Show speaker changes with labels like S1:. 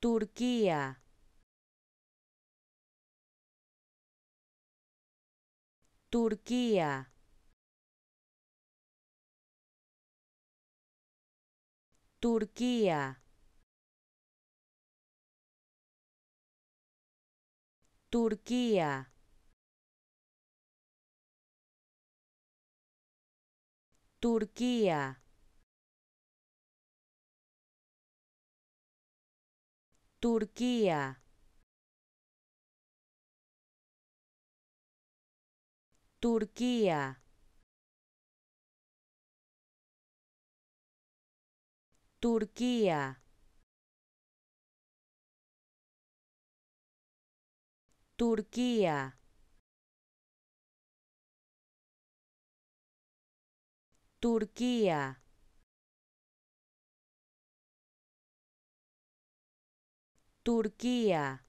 S1: Turquía Turquía Turquía Turquía Turquía Turquía, Turquía, Turquía, Turquía, Turquía. Turquía